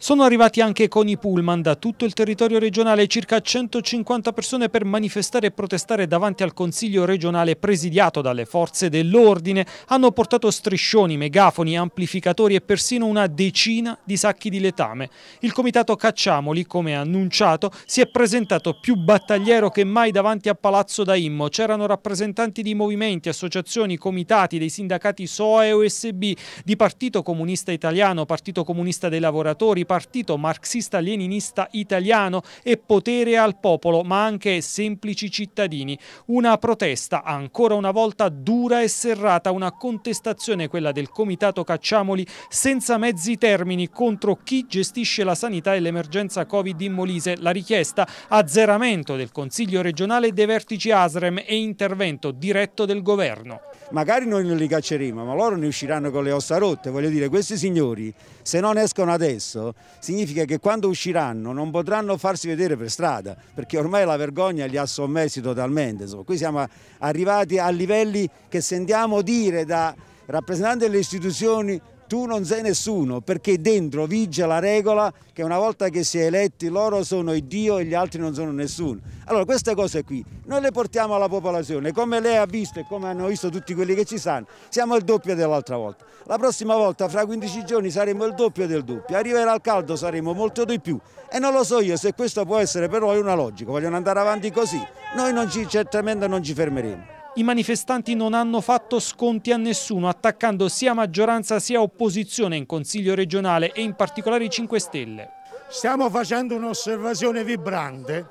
Sono arrivati anche con i pullman da tutto il territorio regionale circa 150 persone per manifestare e protestare davanti al Consiglio regionale presidiato dalle forze dell'ordine. Hanno portato striscioni, megafoni, amplificatori e persino una decina di sacchi di letame. Il comitato Cacciamoli, come annunciato, si è presentato più battagliero che mai davanti a Palazzo Daimmo. C'erano rappresentanti di movimenti, associazioni, comitati, dei sindacati SOA e USB, di Partito Comunista Italiano, Partito Comunista dei Lavoratori, partito marxista-leninista italiano e potere al popolo, ma anche semplici cittadini. Una protesta ancora una volta dura e serrata, una contestazione quella del Comitato Cacciamoli senza mezzi termini contro chi gestisce la sanità e l'emergenza Covid in Molise. La richiesta azzeramento del Consiglio regionale dei vertici ASREM e intervento diretto del governo magari noi non li cacceremo, ma loro ne usciranno con le ossa rotte. Voglio dire, questi signori, se non escono adesso, significa che quando usciranno non potranno farsi vedere per strada, perché ormai la vergogna li ha sommessi totalmente. Insomma. Qui siamo arrivati a livelli che sentiamo dire da rappresentanti delle istituzioni tu non sei nessuno perché dentro vige la regola che una volta che si è eletti loro sono il Dio e gli altri non sono nessuno. Allora queste cose qui noi le portiamo alla popolazione, come lei ha visto e come hanno visto tutti quelli che ci sanno, siamo il doppio dell'altra volta. La prossima volta fra 15 giorni saremo il doppio del doppio, arriverà il caldo saremo molto di più e non lo so io se questo può essere per voi una logica, vogliono andare avanti così, noi non ci, certamente non ci fermeremo. I manifestanti non hanno fatto sconti a nessuno, attaccando sia maggioranza sia opposizione in Consiglio regionale e in particolare i 5 Stelle. Stiamo facendo un'osservazione vibrante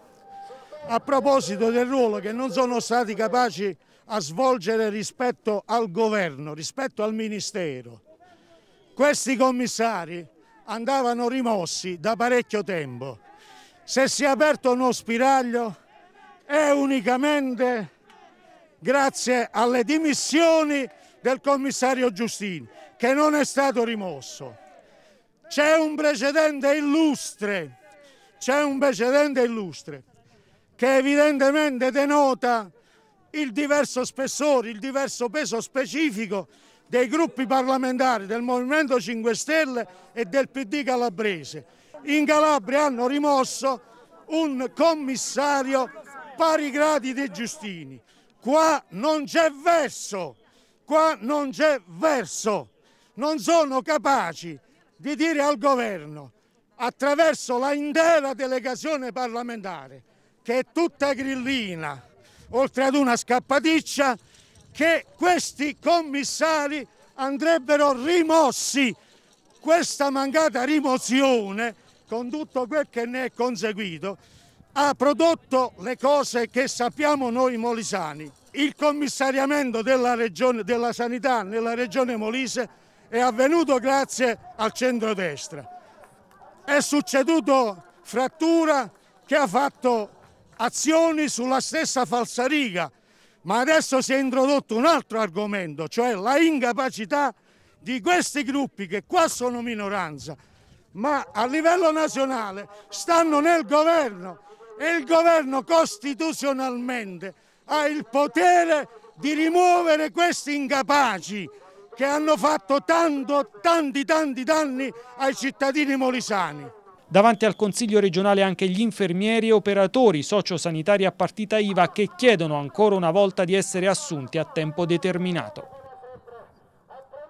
a proposito del ruolo che non sono stati capaci a svolgere rispetto al governo, rispetto al ministero. Questi commissari andavano rimossi da parecchio tempo. Se si è aperto uno spiraglio è unicamente grazie alle dimissioni del commissario Giustini, che non è stato rimosso. C'è un precedente illustre, c'è un precedente illustre che evidentemente denota il diverso spessore, il diverso peso specifico dei gruppi parlamentari del Movimento 5 Stelle e del PD calabrese. In Calabria hanno rimosso un commissario pari gradi di Giustini. Qua non c'è verso, qua non c'è verso. Non sono capaci di dire al governo, attraverso la intera delegazione parlamentare, che è tutta grillina, oltre ad una scappaticcia, che questi commissari andrebbero rimossi. Questa mancata rimozione, con tutto quel che ne è conseguito, ha prodotto le cose che sappiamo noi molisani. Il commissariamento della, regione, della sanità nella regione Molise è avvenuto grazie al centrodestra. È succeduto frattura che ha fatto azioni sulla stessa falsariga, ma adesso si è introdotto un altro argomento, cioè la incapacità di questi gruppi che qua sono minoranza, ma a livello nazionale stanno nel governo e il governo costituzionalmente ha il potere di rimuovere questi incapaci che hanno fatto tanto, tanti, tanti danni ai cittadini molisani. Davanti al Consiglio regionale anche gli infermieri e operatori sociosanitari a partita IVA che chiedono ancora una volta di essere assunti a tempo determinato.